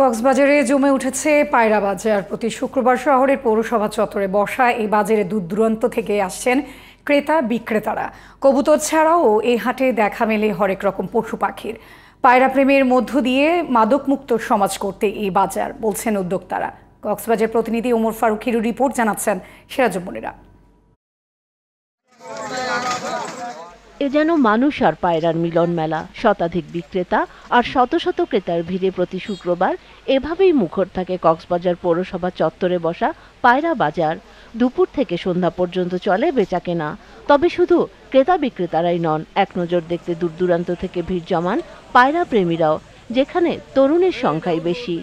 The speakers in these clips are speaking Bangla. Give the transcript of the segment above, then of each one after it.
কক্সবাজারে জমে উঠেছে পায়রা বাজার প্রতি শুক্রবার শহরের পৌরসভা চত্বরে বসা এই বাজারে দূর থেকে আসছেন ক্রেতা বিক্রেতারা কবুতর ছাড়াও এই হাটে দেখা মেলে হরেক রকম পশু পাখির পায়রা প্রেমের মধ্য দিয়ে মাদকমুক্ত সমাজ করতে এই বাজার বলছেন উদ্যোক্তারা কক্সবাজার প্রতিনিধি ওমর ফারুকির রিপোর্ট জানাচ্ছেন সিরাজুমনিরা এ যেন মানুষ আর পায়রার মিলন মেলা শতাধিক বিক্রেতা আর শত শত ক্রেতার ভিড়ে প্রতি শুক্রবার এভাবেই মুখর থাকে কক্সবাজার পৌরসভা চত্বরে বসা পায়রা বাজার দুপুর থেকে সন্ধ্যা পর্যন্ত চলে বেচা কেনা তবে শুধু ক্রেতা বিক্রেতারাই নন এক নজর দেখতে দূর দূরান্ত থেকে ভিড় জমান পায়রা প্রেমীরাও যেখানে তরুণের সংখ্যাই বেশি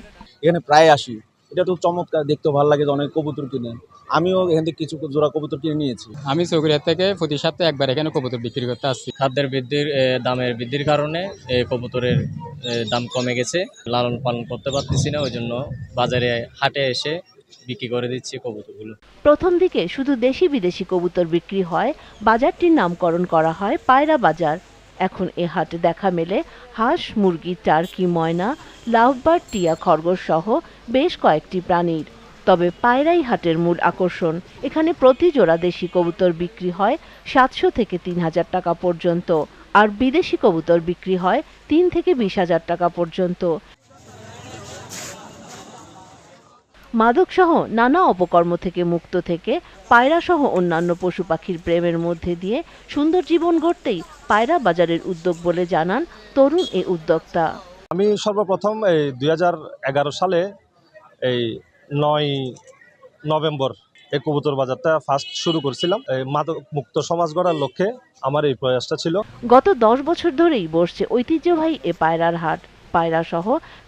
এখানে প্রায় আসি এটা তো চমৎকার দেখতে ভালো লাগে অনেক কবুতর কিনে আমিও এখান থেকে কিছু জোড়া কবুতর কিনে নিয়েছি আমি চৌকুরিয়া থেকে প্রতি সপ্তাহে একবার এখানে কবুতর বিক্রি করতে আসছি খাদ্যের বৃদ্ধির দামের বৃদ্ধির কারণে এই কবুতরের দাম কমে গেছে লালন পালন করতে পারতেছি না ওই জন্য বাজারে হাটে এসে বিক্রি করে দিচ্ছে কবুতরগুলো প্রথম দিকে শুধু দেশি বিদেশি কবুতর বিক্রি হয় বাজারটির নামকরণ করা হয় পায়রা বাজার এখন এ হাটে দেখা মেলে হাঁস মুরগি টার্কি ময়না লাভবার টিয়া খরগোশ সহ বেশ কয়েকটি প্রাণীর তবে পায়রাই হাটের মূল আকর্ষণ এখানে প্রতি জোড়া দেশি কবুতর বিক্রি হয় সাতশো থেকে তিন হাজার টাকা পর্যন্ত আর বিদেশি কবুতর বিক্রি হয় তিন থেকে বিশ হাজার টাকা পর্যন্ত মাদকসহ নানা অপকর্ম থেকে মুক্ত থেকে পায়রাসহ অন্যান্য পশু পাখির প্রেমের মধ্যে দিয়ে সুন্দর জীবন গড়তেই পায়রা বাজারের উদ্যোগ বলে জানান তরুণ এ উদ্যোক্তা আমি সর্বপ্রথম এই দুই সালে এই নয় নভেম্বর এই কবুতর বাজারটা ফার্স্ট শুরু করছিলাম মাদক মুক্ত সমাজ গড়ার লক্ষ্যে আমার এই প্রয়াসটা ছিল গত দশ বছর ধরেই বসছে ঐতিহ্যবাহী এ পায়রার হাট পায়রা সহ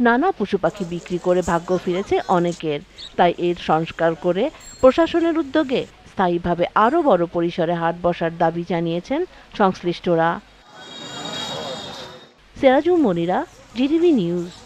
নানা পশু পাখি বিক্রি করে ভাগ্য ফিরেছে অনেকের তাই এর সংস্কার করে প্রশাসনের উদ্যোগে স্থায়ীভাবে আরও বড় পরিসরে হাট বসার দাবি জানিয়েছেন সংশ্লিষ্টরা সেরাজু মনিরা জিডিবি নিউজ